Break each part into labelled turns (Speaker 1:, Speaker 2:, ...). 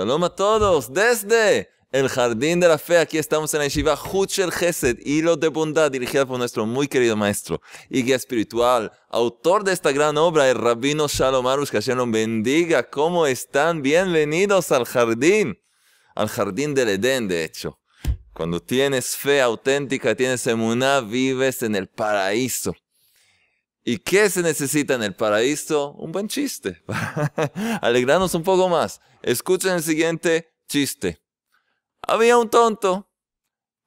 Speaker 1: Shalom a todos desde el Jardín de la Fe. Aquí estamos en la Yeshiva Huchel Gesed, Hilo de Bondad, dirigida por nuestro muy querido maestro y guía espiritual, autor de esta gran obra, el Rabino Shalom Arush. Que Hashem lo bendiga. ¿Cómo están? Bienvenidos al Jardín, al Jardín del Edén, de hecho. Cuando tienes fe auténtica, tienes emuná, vives en el paraíso. ¿Y qué se necesita en el paraíso? Un buen chiste. alegrarnos un poco más. Escuchen el siguiente chiste. Había un tonto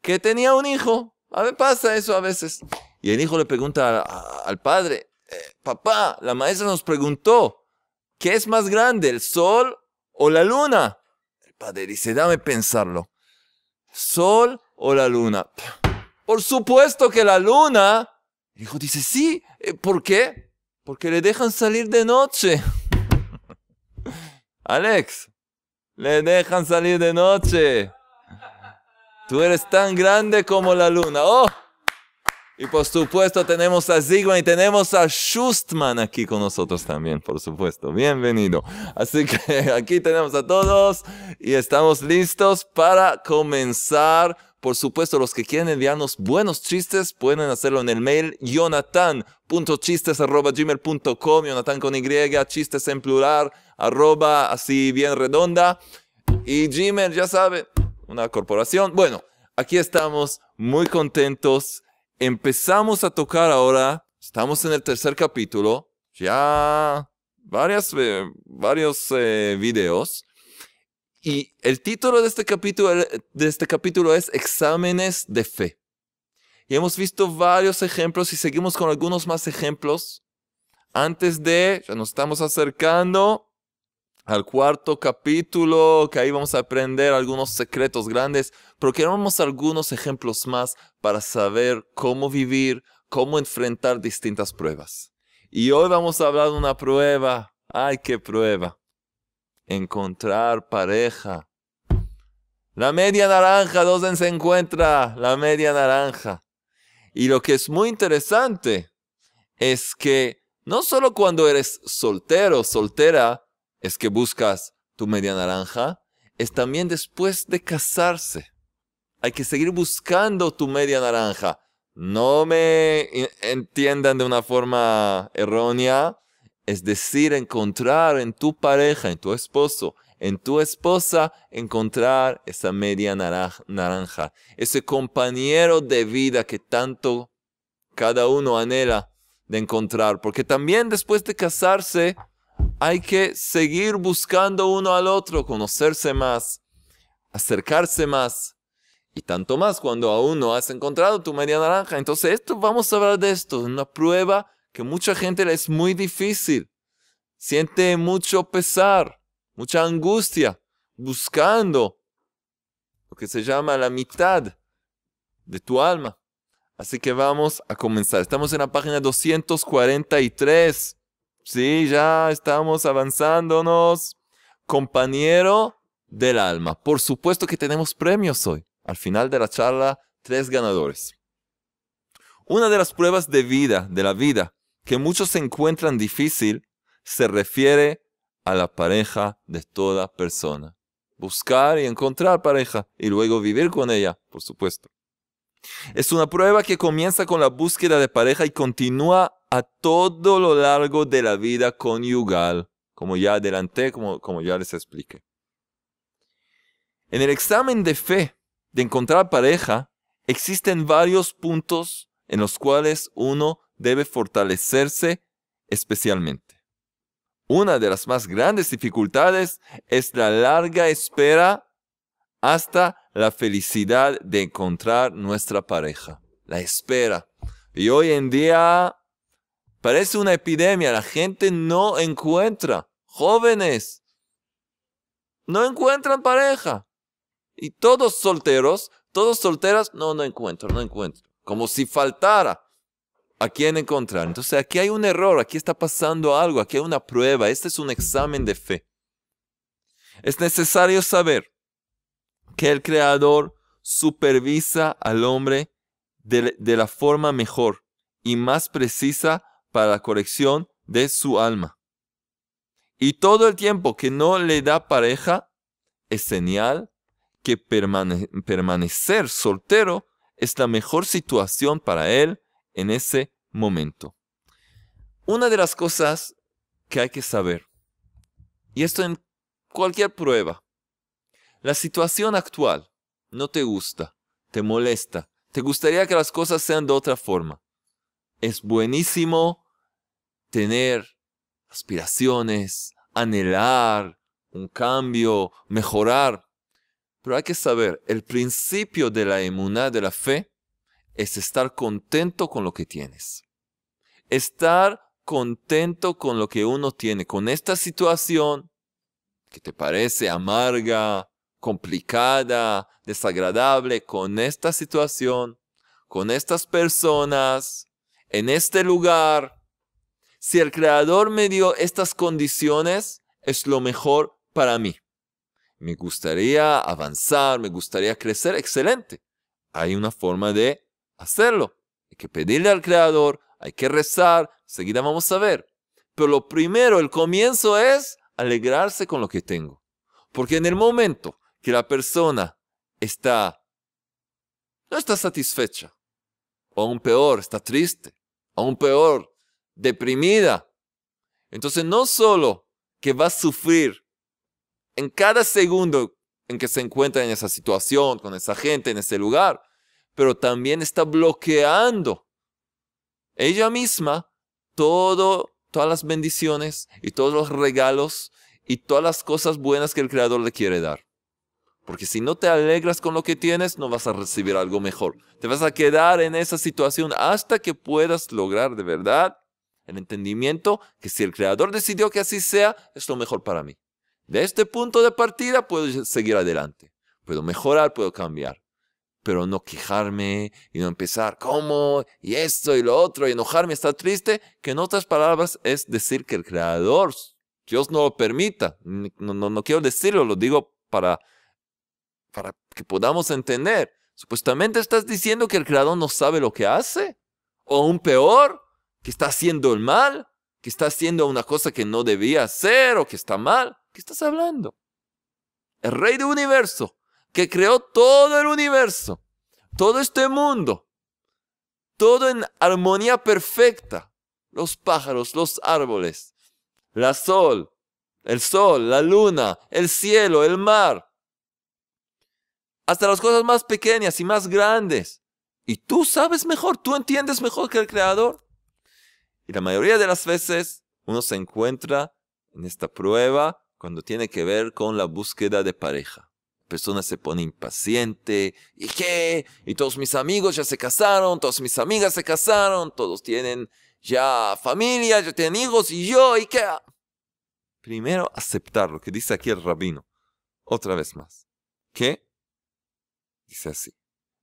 Speaker 1: que tenía un hijo. A ver, pasa eso a veces. Y el hijo le pregunta al padre, eh, papá, la maestra nos preguntó, ¿qué es más grande, el sol o la luna? El padre dice, dame pensarlo. ¿Sol o la luna? Por supuesto que la luna el hijo dice, sí, eh, ¿por qué? Porque le dejan salir de noche. Alex, le dejan salir de noche. Tú eres tan grande como la luna. ¡Oh! Y por supuesto tenemos a Zygmunt y tenemos a Schustman aquí con nosotros también, por supuesto. Bienvenido. Así que aquí tenemos a todos y estamos listos para comenzar por supuesto, los que quieren enviarnos buenos chistes pueden hacerlo en el mail jonathan.chistes.gmail.com, jonathan con Y, chistes en plural, así bien redonda. Y Gmail, ya sabe, una corporación. Bueno, aquí estamos muy contentos. Empezamos a tocar ahora, estamos en el tercer capítulo, ya varias, eh, varios eh, videos. Y el título de este capítulo, eh, de este capítulo es Exámenes de Fe. Y hemos visto varios ejemplos y seguimos con algunos más ejemplos. Antes de, ya nos estamos acercando al cuarto capítulo, que ahí vamos a aprender algunos secretos grandes, pero queremos algunos ejemplos más para saber cómo vivir, cómo enfrentar distintas pruebas. Y hoy vamos a hablar de una prueba. ¡Ay, qué prueba! encontrar pareja. La media naranja, ¿dónde se encuentra la media naranja? Y lo que es muy interesante es que no solo cuando eres soltero, soltera, es que buscas tu media naranja, es también después de casarse. Hay que seguir buscando tu media naranja. No me entiendan de una forma errónea. Es decir, encontrar en tu pareja, en tu esposo, en tu esposa, encontrar esa media naranja, ese compañero de vida que tanto cada uno anhela de encontrar. Porque también después de casarse hay que seguir buscando uno al otro, conocerse más, acercarse más. Y tanto más cuando aún no has encontrado tu media naranja. Entonces, esto vamos a hablar de esto, una prueba que mucha gente es muy difícil, siente mucho pesar, mucha angustia, buscando lo que se llama la mitad de tu alma. Así que vamos a comenzar. Estamos en la página 243. Sí, ya estamos avanzándonos. Compañero del alma. Por supuesto que tenemos premios hoy. Al final de la charla, tres ganadores. Una de las pruebas de vida, de la vida, que muchos encuentran difícil se refiere a la pareja de toda persona. Buscar y encontrar pareja y luego vivir con ella, por supuesto. Es una prueba que comienza con la búsqueda de pareja y continúa a todo lo largo de la vida conyugal, como ya adelanté, como, como ya les expliqué. En el examen de fe de encontrar pareja, existen varios puntos en los cuales uno debe fortalecerse especialmente. Una de las más grandes dificultades es la larga espera hasta la felicidad de encontrar nuestra pareja. La espera. Y hoy en día parece una epidemia. La gente no encuentra. Jóvenes no encuentran pareja. Y todos solteros, todos solteras, no, no encuentran, no encuentro. Como si faltara a quién encontrar. Entonces aquí hay un error, aquí está pasando algo, aquí hay una prueba, este es un examen de fe. Es necesario saber que el Creador supervisa al hombre de, la forma mejor y más precisa para la corrección de su alma. Y todo el tiempo que no le da pareja es señal que permanecer soltero es la mejor situación para él en ese momento. Una de las cosas que hay que saber, y esto en cualquier prueba, la situación actual no te gusta, te molesta, te gustaría que las cosas sean de otra forma. Es buenísimo tener aspiraciones, anhelar un cambio, mejorar, pero hay que saber, el principio de la inmunidad de la fe es estar contento con lo que tienes. Estar contento con lo que uno tiene, con esta situación que te parece amarga, complicada, desagradable, con esta situación, con estas personas, en este lugar. Si el Creador me dio estas condiciones, es lo mejor para mí. Me gustaría avanzar, me gustaría crecer, excelente. Hay una forma de hacerlo. Hay que pedirle al Creador, hay que rezar, seguida vamos a ver. Pero lo primero, el comienzo es alegrarse con lo que tengo. Porque en el momento que la persona está, no está satisfecha, o aún peor, está triste, o aún peor, deprimida, entonces no solo que va a sufrir en cada segundo en que se encuentra en esa situación, con esa gente, en ese lugar, pero también está bloqueando ella misma todo, todas las bendiciones y todos los regalos y todas las cosas buenas que el Creador le quiere dar. Porque si no te alegras con lo que tienes, no vas a recibir algo mejor. Te vas a quedar en esa situación hasta que puedas lograr de verdad el entendimiento que si el Creador decidió que así sea, es lo mejor para mí. De este punto de partida puedo seguir adelante. Puedo mejorar, puedo cambiar pero no quejarme y no empezar, ¿cómo? Y esto y lo otro, y enojarme, estar triste, que en otras palabras es decir que el Creador, Dios no lo permita. No, no, quiero decirlo, lo digo para, para que podamos entender. Supuestamente estás diciendo que el Creador no sabe lo que hace, o un peor, que está haciendo el mal, que está haciendo una cosa que no debía hacer o que está mal. ¿Qué estás hablando? El rey del universo que creó todo el universo, todo este mundo, todo en armonía perfecta. Los pájaros, los árboles, la sol, el sol, la luna, el cielo, el mar. Hasta las cosas más pequeñas y más grandes. Y tú sabes mejor, tú entiendes mejor que el Creador. Y la mayoría de las veces uno se encuentra en esta prueba cuando tiene que ver con la búsqueda de pareja persona se pone impaciente. ¿Y qué? Y todos mis amigos ya se casaron, todas mis amigas se casaron, todos tienen ya familia, ya tienen hijos y yo, ¿y qué? Primero aceptar lo que dice aquí el rabino. Otra vez más. ¿Qué? Dice así.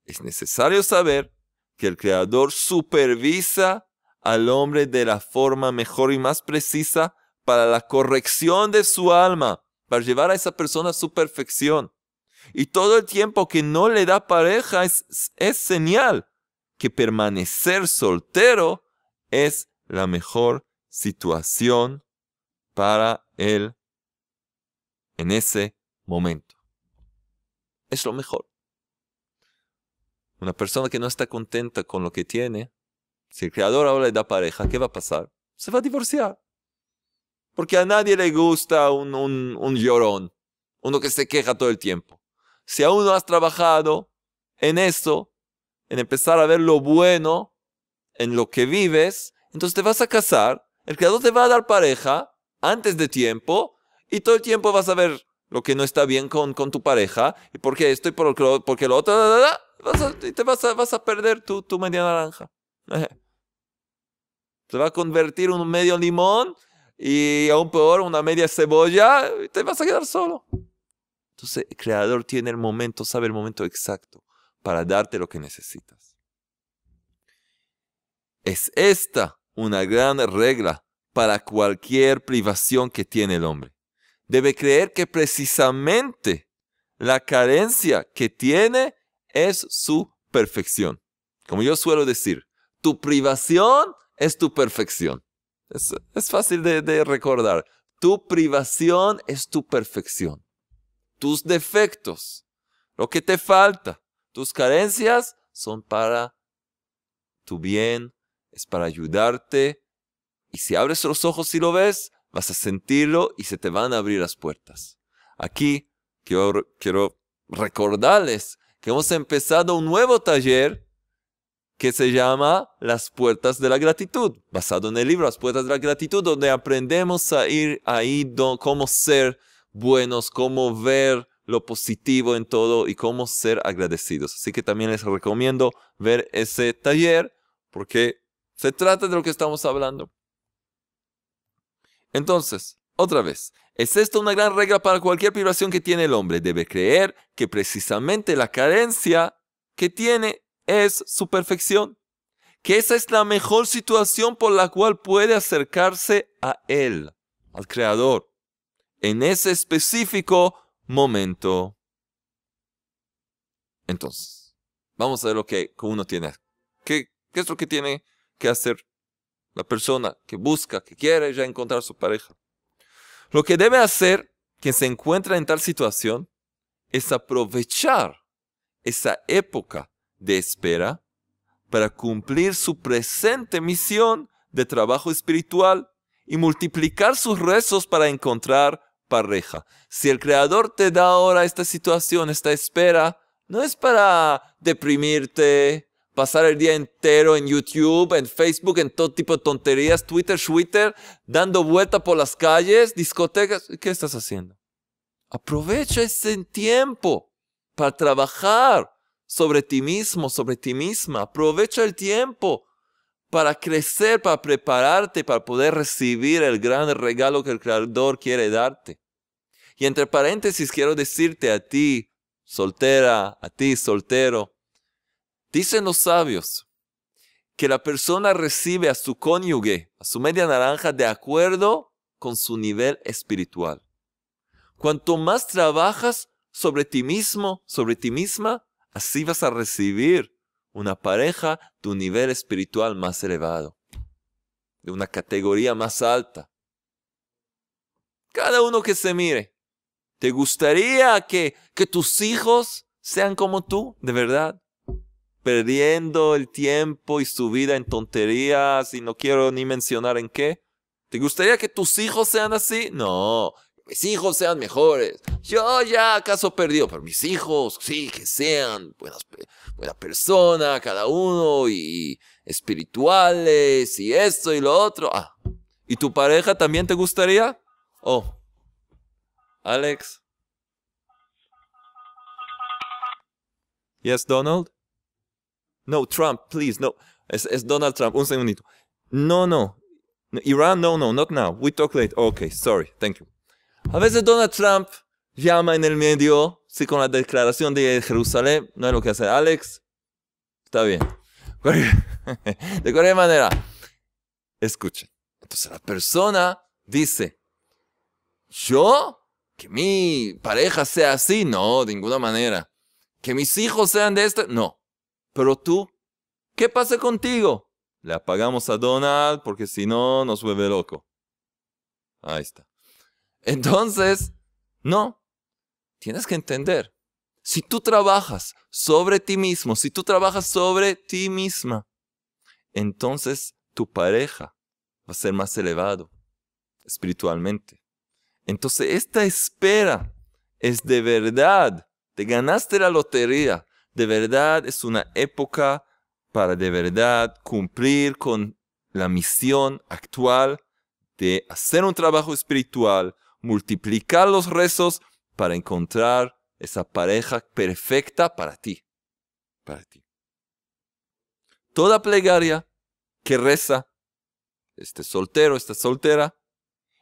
Speaker 1: Es necesario saber que el Creador supervisa al hombre de la forma mejor y más precisa para la corrección de su alma, para llevar a esa persona a su perfección. Y todo el tiempo que no le da pareja es, es señal que permanecer soltero es la mejor situación para él en ese momento. Es lo mejor. Una persona que no está contenta con lo que tiene, si el creador ahora le da pareja, ¿qué va a pasar? Se va a divorciar. Porque a nadie le gusta un llorón, uno que se queja todo el tiempo. Si aún no has trabajado en eso, en empezar a ver lo bueno en lo que vives, entonces te vas a casar, el creador te va a dar pareja antes de tiempo y todo el tiempo vas a ver lo que no está bien con, con tu pareja y por qué esto y por lo, porque lo otro, Y te vas a, vas a perder tu, tu media naranja. Te va a convertir un medio limón y aún peor, una media cebolla, y te vas a quedar solo. Entonces, el creador tiene el momento, sabe el momento exacto para darte lo que necesitas. Es esta una gran regla para cualquier privación que tiene el hombre. Debe creer que precisamente la carencia que tiene es su perfección. Como yo suelo decir, tu privación es tu perfección. Es, fácil de recordar. Tu privación es tu perfección tus defectos, lo que te falta, tus carencias son para tu bien, es para ayudarte. Y si abres los ojos y lo ves, vas a sentirlo y se te van a abrir las puertas. Aquí quiero, quiero recordarles que hemos empezado un nuevo taller que se llama Las Puertas de la Gratitud, basado en el libro Las Puertas de la Gratitud, donde aprendemos a ir ahí cómo ser buenos, cómo ver lo positivo en todo y cómo ser agradecidos. Así que también les recomiendo ver ese taller porque se trata de lo que estamos hablando. Entonces, otra vez, es esto una gran regla para cualquier privación que tiene el hombre. Debe creer que precisamente la carencia que tiene es su perfección, que esa es la mejor situación por la cual puede acercarse a él, al Creador en ese específico momento. Entonces, vamos a ver lo que uno tiene. ¿Qué, qué es lo que tiene que hacer la persona que busca, que quiere ya encontrar su pareja? Lo que debe hacer quien se encuentra en tal situación es aprovechar esa época de espera para cumplir su presente misión de trabajo espiritual y multiplicar sus rezos para encontrar si el Creador te da ahora esta situación, esta espera, no es para deprimirte, pasar el día entero en YouTube, en Facebook, en todo tipo de tonterías, Twitter, Twitter, dando vuelta por las calles, discotecas. ¿Qué estás haciendo? Aprovecha ese tiempo para trabajar sobre ti mismo, sobre ti misma. Aprovecha el tiempo para crecer, para prepararte, para poder recibir el gran regalo que el Creador quiere darte. Y entre paréntesis quiero decirte a ti, soltera, a ti, soltero, dicen los sabios que la persona recibe a su cónyuge, a su media naranja, de acuerdo con su nivel espiritual. Cuanto más trabajas sobre ti mismo, sobre ti misma, así vas a recibir una pareja de un nivel espiritual más elevado, de una categoría más alta. Cada uno que se mire. ¿Te gustaría que, que tus hijos sean como tú, de verdad? Perdiendo el tiempo y su vida en tonterías y no quiero ni mencionar en qué. ¿Te gustaría que tus hijos sean así? No, mis hijos sean mejores. Yo ya acaso perdido, pero mis hijos, sí, que sean buenas, buena persona cada uno y espirituales y esto y lo otro. Ah, ¿y tu pareja también te gustaría? Oh, Alex. Yes, Donald. No, Trump, please, no. Es, Donald Trump, un segundito. No, no. Iran, no, no, not now. We talk later. Okay, sorry. Thank you. A veces Donald Trump llama en el medio, si con la declaración de Jerusalén, no es lo que hace Alex, está bien. De cualquier manera, escuchen. Entonces la persona dice, yo, que mi pareja sea así, no, de ninguna manera. Que mis hijos sean de este, no. Pero tú, ¿qué pasa contigo? Le apagamos a Donald porque si no nos vuelve loco. Ahí está. Entonces, no, tienes que entender. Si tú trabajas sobre ti mismo, si tú trabajas sobre ti misma, entonces tu pareja va a ser más elevado espiritualmente. Entonces esta espera es de verdad, te ganaste la lotería, de verdad es una época para de verdad cumplir con la misión actual de hacer un trabajo espiritual, multiplicar los rezos para encontrar esa pareja perfecta para ti. Para ti. Toda plegaria que reza, este soltero, esta soltera,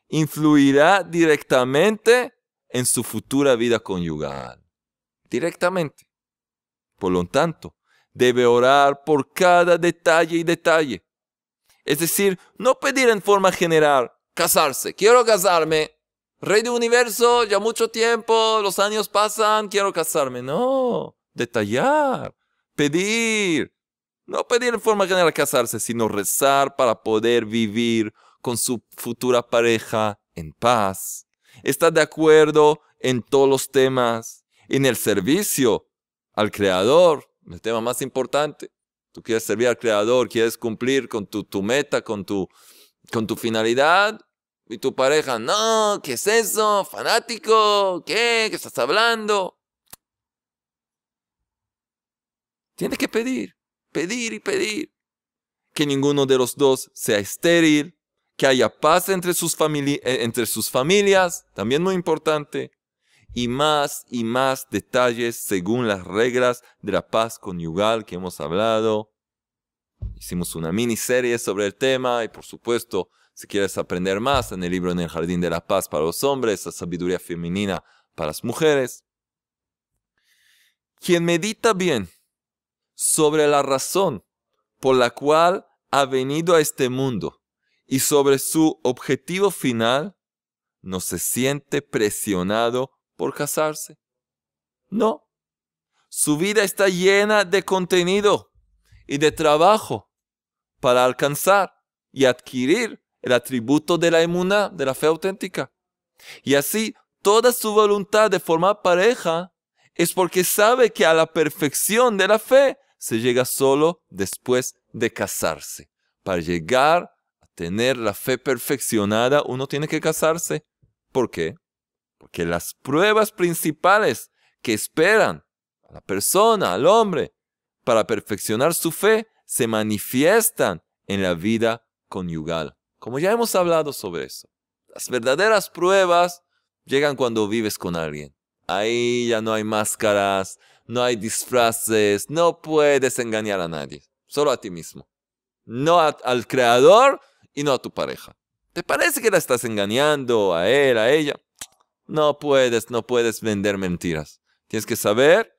Speaker 1: influirá directamente en su futura vida conyugal. Directamente. Por lo tanto, debe orar por cada detalle y detalle. Es decir, no pedir en forma general, casarse, quiero casarme, Rey del universo, ya mucho tiempo, los años pasan, quiero casarme. No, detallar, pedir. No pedir en forma general casarse, sino rezar para poder vivir con su futura pareja en paz. Estar de acuerdo en todos los temas, en el servicio al Creador, el tema más importante. Tú quieres servir al Creador, quieres cumplir con tu, meta, con tu, con tu finalidad, y tu pareja, no, ¿qué es eso? Fanático, ¿qué? ¿Qué estás hablando? Tienes que pedir, pedir y pedir. Que ninguno de los dos sea estéril, que haya paz entre sus, eh, entre sus familias, también muy importante. Y más y más detalles según las reglas de la paz conyugal que hemos hablado. Hicimos una miniserie sobre el tema y por supuesto si quieres aprender más, en el libro En el Jardín de la Paz para los hombres, la sabiduría femenina para las mujeres. Quien medita bien sobre la razón por la cual ha venido a este mundo y sobre su objetivo final, no se siente presionado por casarse. No. Su vida está llena de contenido y de trabajo para alcanzar y adquirir el atributo de la emuna de la fe auténtica. Y así, toda su voluntad de formar pareja es porque sabe que a la perfección de la fe se llega solo después de casarse. Para llegar a tener la fe perfeccionada, uno tiene que casarse. ¿Por qué? Porque las pruebas principales que esperan a la persona, al hombre, para perfeccionar su fe, se manifiestan en la vida conyugal. Como ya hemos hablado sobre eso, las verdaderas pruebas llegan cuando vives con alguien. Ahí ya no hay máscaras, no hay disfraces, no puedes engañar a nadie, solo a ti mismo. No al creador y no a tu pareja. ¿Te parece que la estás engañando a él, a ella? No puedes, no puedes vender mentiras. Tienes que saber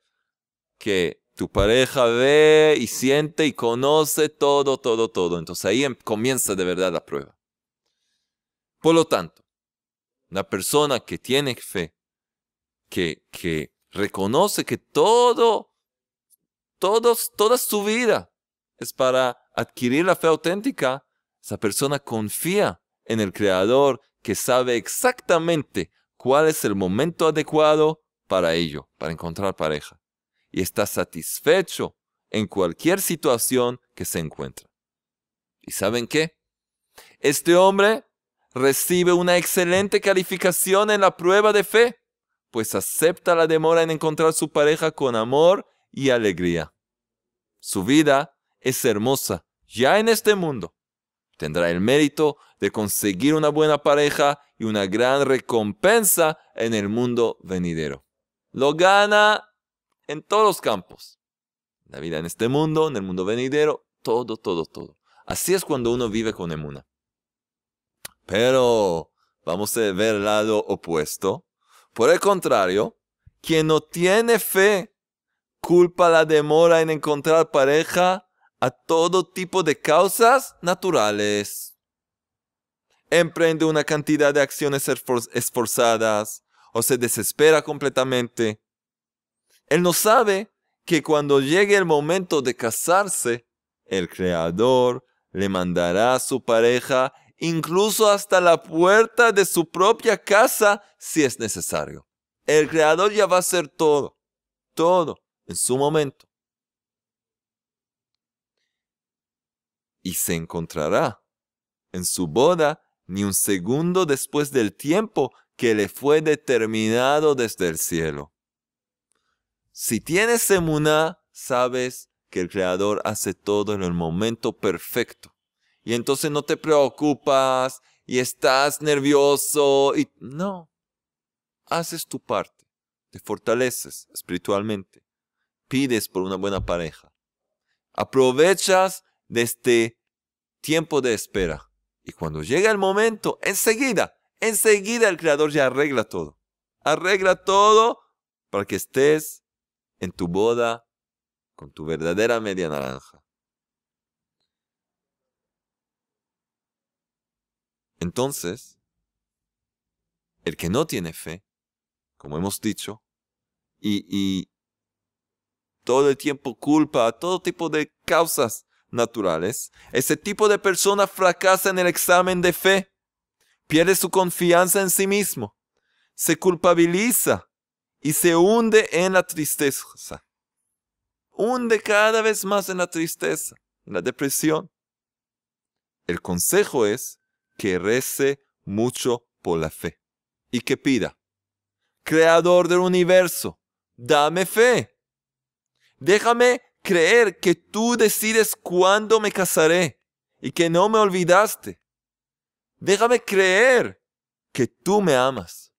Speaker 1: que tu pareja ve y siente y conoce todo, todo, todo. Entonces ahí em, comienza de verdad la prueba. Por lo tanto, la persona que tiene fe, que, que reconoce que todo, todos, toda su vida es para adquirir la fe auténtica, esa persona confía en el Creador que sabe exactamente cuál es el momento adecuado para ello, para encontrar pareja y está satisfecho en cualquier situación que se encuentra. ¿Y saben qué? Este hombre recibe una excelente calificación en la prueba de fe, pues acepta la demora en encontrar su pareja con amor y alegría. Su vida es hermosa ya en este mundo. Tendrá el mérito de conseguir una buena pareja y una gran recompensa en el mundo venidero. Lo gana en todos los campos. La vida en este mundo, en el mundo venidero, todo, todo, todo. Así es cuando uno vive con emuna. Pero vamos a ver el lado opuesto. Por el contrario, quien no tiene fe culpa la demora en encontrar pareja a todo tipo de causas naturales. Emprende una cantidad de acciones esforzadas o se desespera completamente él no sabe que cuando llegue el momento de casarse, el Creador le mandará a su pareja incluso hasta la puerta de su propia casa si es necesario. El Creador ya va a hacer todo, todo en su momento. Y se encontrará en su boda ni un segundo después del tiempo que le fue determinado desde el cielo. Si tienes Semuna, sabes que el Creador hace todo en el momento perfecto. Y entonces no te preocupas y estás nervioso y no. Haces tu parte, te fortaleces espiritualmente, pides por una buena pareja, aprovechas de este tiempo de espera. Y cuando llega el momento, enseguida, enseguida el Creador ya arregla todo. Arregla todo para que estés en tu boda con tu verdadera media naranja. Entonces, el que no tiene fe, como hemos dicho, y, y, todo el tiempo culpa a todo tipo de causas naturales, ese tipo de persona fracasa en el examen de fe, pierde su confianza en sí mismo, se culpabiliza y se hunde en la tristeza. Hunde cada vez más en la tristeza, en la depresión. El consejo es que rece mucho por la fe y que pida, Creador del universo, dame fe. Déjame creer que tú decides cuándo me casaré y que no me olvidaste. Déjame creer que tú me amas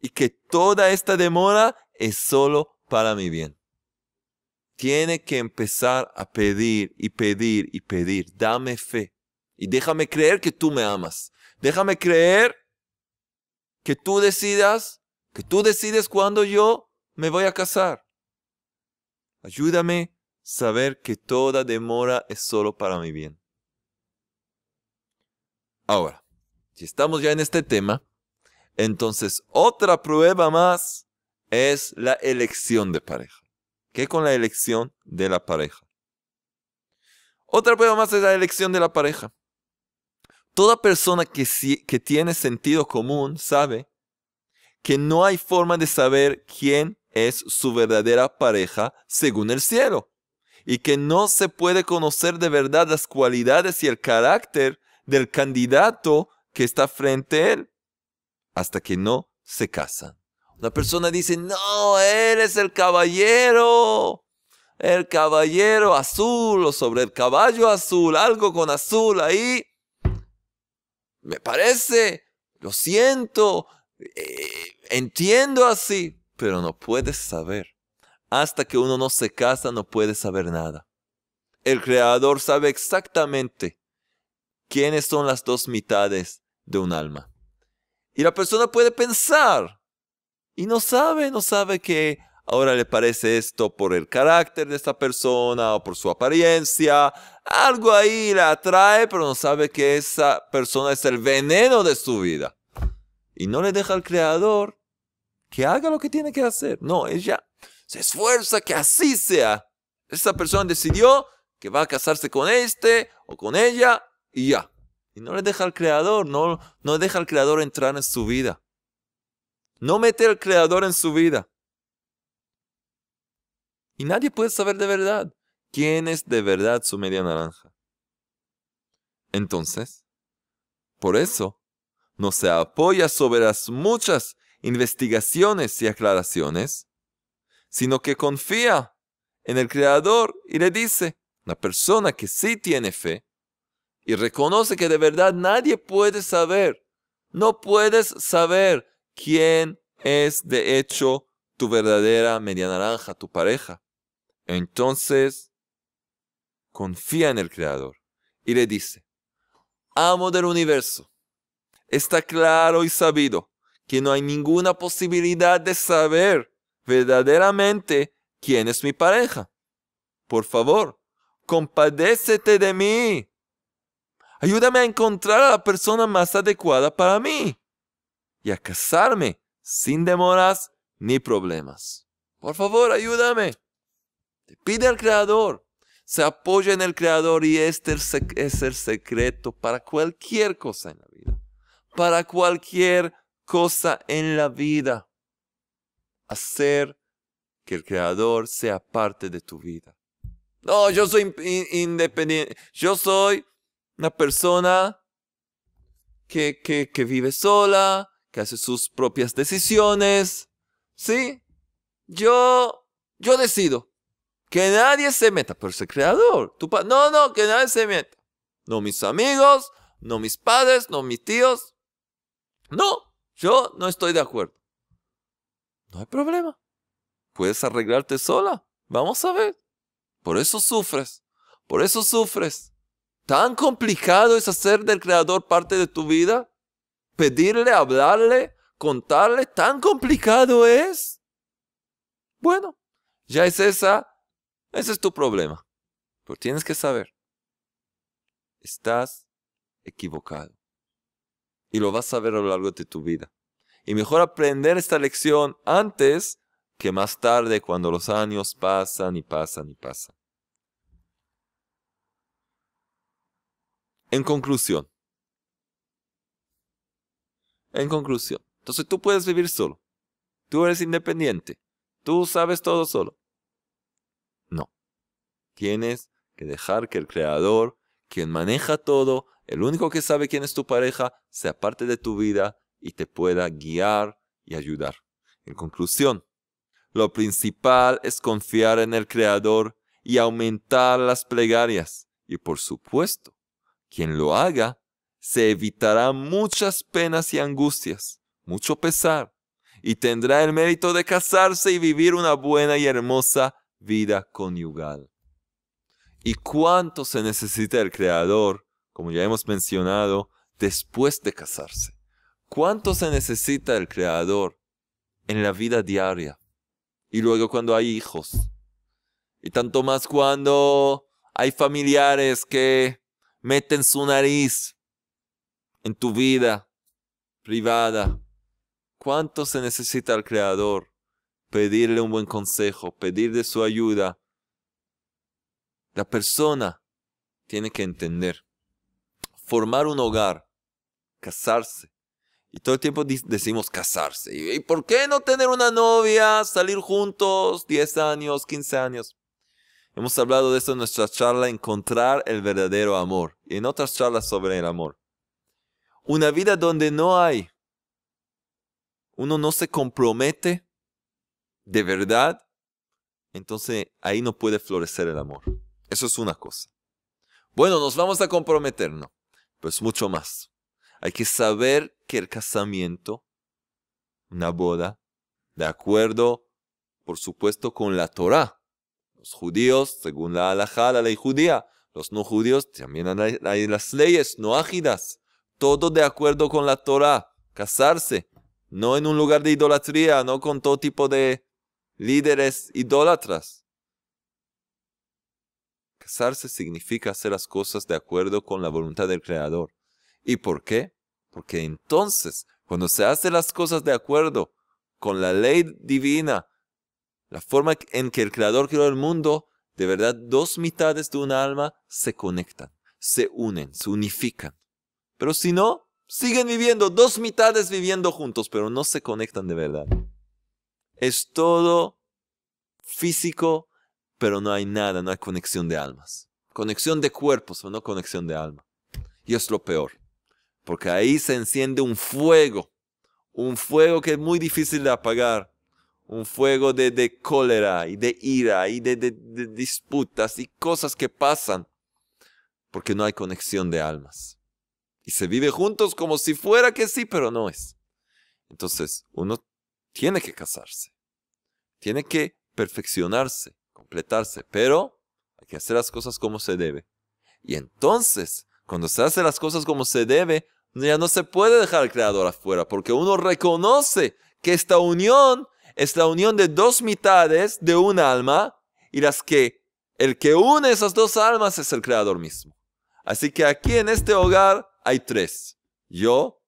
Speaker 1: y que toda esta demora es solo para mi bien. Tiene que empezar a pedir y pedir y pedir. Dame fe y déjame creer que tú me amas. Déjame creer que tú decidas, que tú decides cuándo yo me voy a casar. Ayúdame a saber que toda demora es solo para mi bien. Ahora, si estamos ya en este tema, entonces, otra prueba más es la elección de pareja. ¿Qué con la elección de la pareja? Otra prueba más es la elección de la pareja. Toda persona que, tiene sentido común sabe que no hay forma de saber quién es su verdadera pareja según el cielo y que no se puede conocer de verdad las cualidades y el carácter del candidato que está frente a él hasta que no se casan. Una persona dice, no, eres el caballero, el caballero azul o sobre el caballo azul, algo con azul ahí. Me parece, lo siento, eh, entiendo así, pero no puedes saber. Hasta que uno no se casa no puede saber nada. El Creador sabe exactamente quiénes son las dos mitades de un alma. Y la persona puede pensar. Y no sabe, no sabe que ahora le parece esto por el carácter de esta persona o por su apariencia. Algo ahí la atrae, pero no sabe que esa persona es el veneno de su vida. Y no le deja al creador que haga lo que tiene que hacer. No, ella se esfuerza que así sea. Esa persona decidió que va a casarse con este o con ella y ya. Y no le deja al creador, no, no deja al creador entrar en su vida. No mete al creador en su vida. Y nadie puede saber de verdad quién es de verdad su media naranja. Entonces, por eso, no se apoya sobre las muchas investigaciones y aclaraciones, sino que confía en el Creador y le dice, la persona que sí tiene fe, y reconoce que de verdad nadie puede saber. No puedes saber quién es de hecho tu verdadera media naranja, tu pareja. Entonces, confía en el Creador y le dice, amo del universo, está claro y sabido que no hay ninguna posibilidad de saber verdaderamente quién es mi pareja. Por favor, compadécete de mí Ayúdame a encontrar a la persona más adecuada para mí y a casarme sin demoras ni problemas. Por favor, ayúdame. Te pide al Creador. Se apoya en el Creador y este es el secreto para cualquier cosa en la vida. Para cualquier cosa en la vida. Hacer que el Creador sea parte de tu vida. No, yo soy independiente. Yo soy una persona que, que, vive sola, que hace sus propias decisiones. ¿Sí? Yo, yo decido. Que nadie se meta, pero es creador. no, no, que nadie se meta. No mis amigos, no mis padres, no mis tíos. No, yo no estoy de acuerdo. No hay problema. Puedes arreglarte sola. Vamos a ver. Por eso sufres. Por eso sufres. ¿Tan complicado es hacer del Creador parte de tu vida? ¿Pedirle, hablarle, contarle? ¿Tan complicado es? Bueno, ya es esa, ese es tu problema. Pero tienes que saber, estás equivocado. Y lo vas a ver a lo largo de tu vida. Y mejor aprender esta lección antes que más tarde cuando los años pasan y pasan y pasan. En conclusión. En conclusión. Entonces tú puedes vivir solo. Tú eres independiente. Tú sabes todo solo. No. Tienes que dejar que el creador, quien maneja todo, el único que sabe quién es tu pareja, sea parte de tu vida y te pueda guiar y ayudar. En conclusión, lo principal es confiar en el creador y aumentar las plegarias. Y por supuesto, quien lo haga, se evitará muchas penas y angustias, mucho pesar, y tendrá el mérito de casarse y vivir una buena y hermosa vida conyugal. ¿Y cuánto se necesita el Creador, como ya hemos mencionado, después de casarse? ¿Cuánto se necesita el Creador en la vida diaria? Y luego cuando hay hijos. Y tanto más cuando hay familiares que meten su nariz en tu vida privada. ¿Cuánto se necesita al Creador? Pedirle un buen consejo, pedirle su ayuda. La persona tiene que entender. Formar un hogar, casarse. Y todo el tiempo decimos casarse. ¿Y por qué no tener una novia, salir juntos 10 años, 15 años? Hemos hablado de esto en nuestra charla Encontrar el verdadero amor y en otras charlas sobre el amor. Una vida donde no hay, uno no se compromete de verdad, entonces ahí no puede florecer el amor. Eso es una cosa. Bueno, nos vamos a comprometer, no, pues mucho más. Hay que saber que el casamiento, una boda, de acuerdo, por supuesto, con la Torah, los judíos, según la halajá, la ley judía, los no judíos también hay, las leyes no ágidas, todo de acuerdo con la Torah, casarse, no en un lugar de idolatría, no con todo tipo de líderes idólatras. Casarse significa hacer las cosas de acuerdo con la voluntad del Creador. ¿Y por qué? Porque entonces, cuando se hacen las cosas de acuerdo con la ley divina, la forma en que el Creador creó el mundo, de verdad, dos mitades de un alma se conectan, se unen, se unifican. Pero si no, siguen viviendo, dos mitades viviendo juntos, pero no se conectan de verdad. Es todo físico, pero no hay nada, no hay conexión de almas. Conexión de cuerpos, pero no conexión de alma. Y es lo peor, porque ahí se enciende un fuego, un fuego que es muy difícil de apagar un fuego de, de, cólera y de ira y de, de, de, disputas y cosas que pasan, porque no hay conexión de almas. Y se vive juntos como si fuera que sí, pero no es. Entonces, uno tiene que casarse, tiene que perfeccionarse, completarse, pero hay que hacer las cosas como se debe. Y entonces, cuando se hace las cosas como se debe, ya no se puede dejar al Creador afuera, porque uno reconoce que esta unión es la unión de dos mitades de un alma y las que el que une esas dos almas es el creador mismo. Así que aquí en este hogar hay tres. Yo,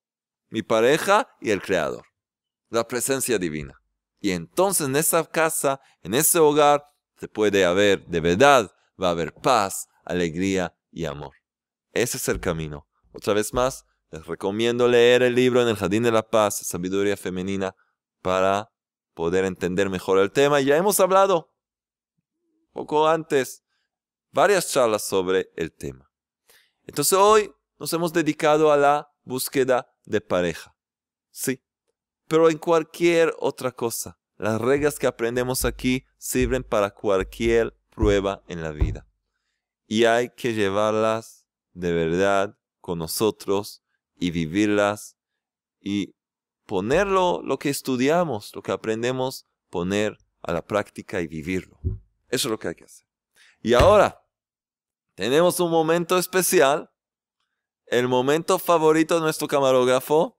Speaker 1: mi pareja y el creador. La presencia divina. Y entonces en esa casa, en ese hogar, se puede haber, de verdad, va a haber paz, alegría y amor. Ese es el camino. Otra vez más, les recomiendo leer el libro En el Jardín de la Paz, Sabiduría Femenina, para poder entender mejor el tema. Ya hemos hablado poco antes varias charlas sobre el tema. Entonces hoy nos hemos dedicado a la búsqueda de pareja. Sí, pero en cualquier otra cosa. Las reglas que aprendemos aquí sirven para cualquier prueba en la vida. Y hay que llevarlas de verdad con nosotros y vivirlas y ponerlo, lo que estudiamos, lo que aprendemos, poner a la práctica y vivirlo. Eso es lo que hay que hacer. Y ahora, tenemos un momento especial, el momento favorito de nuestro camarógrafo,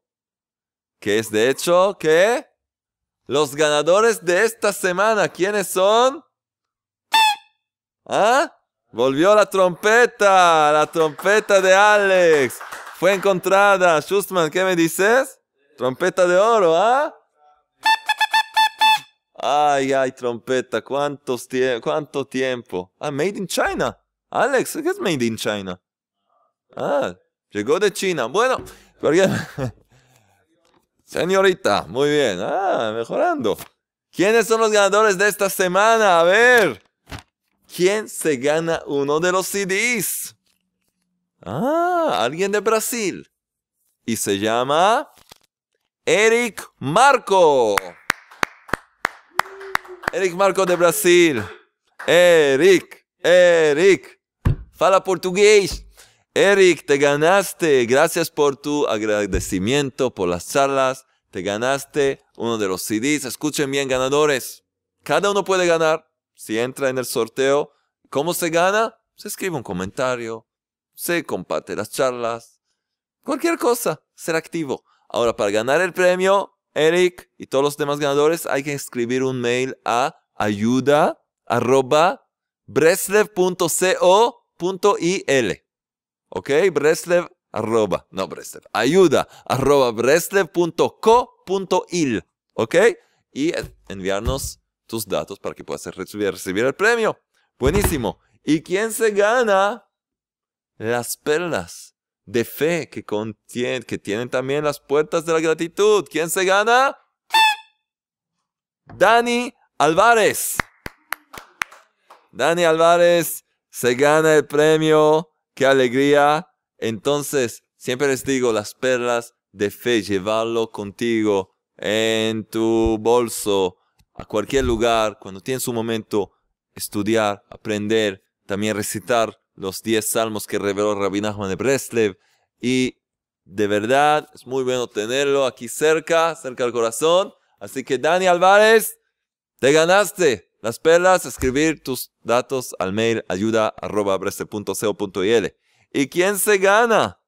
Speaker 1: que es de hecho que los ganadores de esta semana, ¿quiénes son? ¿Ah? Volvió la trompeta, la trompeta de Alex. Fue encontrada. Schustman, ¿qué me dices? Trompeta de oro, ¿ah? Ay, ay, trompeta, ¿cuánto tiempo? Ah, Made in China. Alex, ¿qué es Made in China? Ah, llegó de China. Bueno, Señorita, muy bien. Ah, mejorando. ¿Quiénes son los ganadores de esta semana? A ver. ¿Quién se gana uno de los CDs? Ah, alguien de Brasil. Y se llama... Eric Marco. Eric Marco de Brasil. Eric, Eric, fala portugués. Eric, te ganaste. Gracias por tu agradecimiento, por las charlas. Te ganaste uno de los CDs. Escuchen bien, ganadores. Cada uno puede ganar. Si entra en el sorteo, ¿cómo se gana? Se escribe un comentario, se comparte las charlas, cualquier cosa, ser activo. Ahora, para ganar el premio, Eric y todos los demás ganadores, hay que escribir un mail a ayuda.breslev.co.il ¿Ok? Breslev no Breslev, ayuda arroba ¿Ok? Y enviarnos tus datos para que puedas recibir, recibir el premio. Buenísimo. ¿Y quién se gana? Las perlas de fe que, contiene, que tienen también las puertas de la gratitud. ¿Quién se gana? Dani Álvarez. Dani Álvarez se gana el premio. ¡Qué alegría! Entonces, siempre les digo, las perlas de fe, llevarlo contigo en tu bolso, a cualquier lugar, cuando tienes un momento, estudiar, aprender, también recitar los 10 salmos que reveló rabina Juan de Breslev. Y de verdad es muy bueno tenerlo aquí cerca, cerca al corazón. Así que Dani Álvarez, te ganaste las perlas, escribir tus datos al mail ayuda arroba ¿Y quién se gana?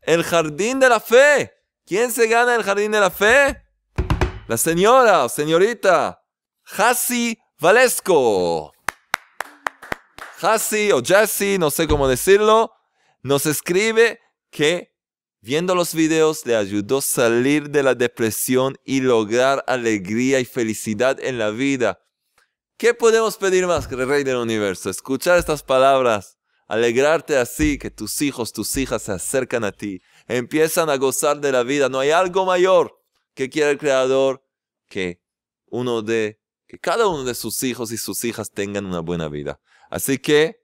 Speaker 1: El jardín de la fe. ¿Quién se gana el jardín de la fe? La señora o señorita Hasi Valesco. Hassi o Jesse, no sé cómo decirlo, nos escribe que viendo los videos le ayudó a salir de la depresión y lograr alegría y felicidad en la vida. ¿Qué podemos pedir más que el Rey del Universo? Escuchar estas palabras, alegrarte así que tus hijos, tus hijas se acercan a ti, empiezan a gozar de la vida. No hay algo mayor que quiera el Creador que uno de, que cada uno de sus hijos y sus hijas tengan una buena vida. Así que,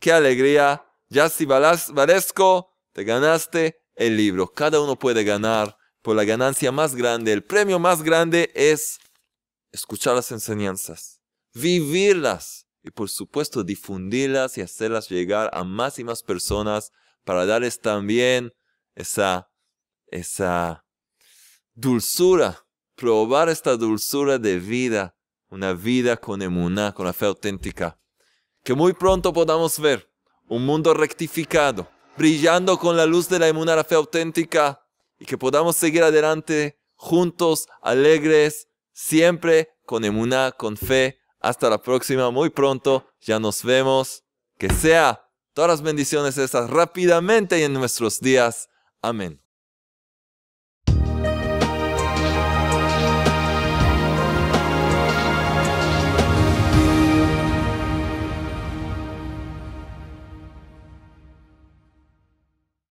Speaker 1: qué alegría. Ya si valesco, te ganaste el libro. Cada uno puede ganar por la ganancia más grande. El premio más grande es escuchar las enseñanzas, vivirlas y por supuesto difundirlas y hacerlas llegar a más y más personas para darles también esa, esa dulzura, probar esta dulzura de vida, una vida con emuná, con la fe auténtica que muy pronto podamos ver un mundo rectificado, brillando con la luz de la la fe auténtica y que podamos seguir adelante juntos, alegres, siempre con emuná, con fe. Hasta la próxima, muy pronto, ya nos vemos. Que sea todas las bendiciones esas rápidamente y en nuestros días. Amén.